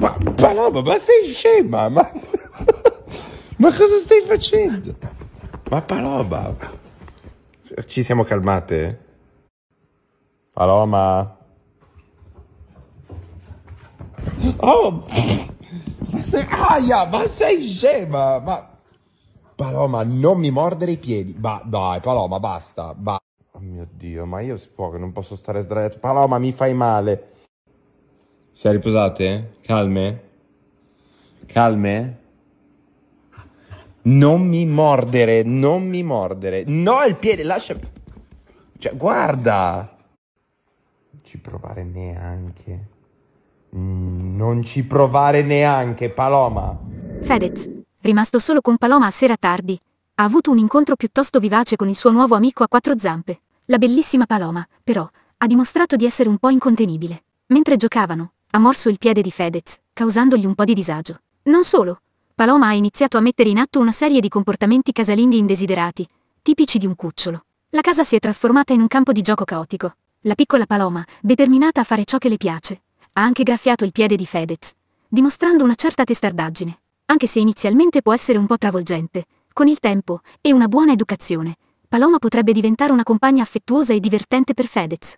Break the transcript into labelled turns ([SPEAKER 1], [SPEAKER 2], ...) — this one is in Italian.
[SPEAKER 1] Ma Paloma, ma sei scema? Ma, ma cosa stai facendo?
[SPEAKER 2] Ma Paloma, ci siamo calmate? Paloma?
[SPEAKER 1] Oh, ma sei, aia, ma sei scema? Ma... Paloma, non mi mordere i piedi. Ba, dai, Paloma, basta. Ba oh mio Dio, ma io si può che non posso stare sdraiato. Paloma, mi fai male.
[SPEAKER 2] Si è riposate? Eh? Calme? Calme?
[SPEAKER 1] Non mi mordere, non mi mordere. No, il piede, lascia... Cioè, guarda! Non ci provare neanche. non ci provare neanche, Paloma.
[SPEAKER 3] Fedez, rimasto solo con Paloma a sera tardi, ha avuto un incontro piuttosto vivace con il suo nuovo amico a quattro zampe. La bellissima Paloma, però, ha dimostrato di essere un po' incontenibile. Mentre giocavano, ha morso il piede di Fedez, causandogli un po' di disagio. Non solo, Paloma ha iniziato a mettere in atto una serie di comportamenti casalinghi indesiderati, tipici di un cucciolo. La casa si è trasformata in un campo di gioco caotico. La piccola Paloma, determinata a fare ciò che le piace, ha anche graffiato il piede di Fedez, dimostrando una certa testardaggine, anche se inizialmente può essere un po' travolgente. Con il tempo e una buona educazione, Paloma potrebbe diventare una compagna affettuosa e divertente per Fedez.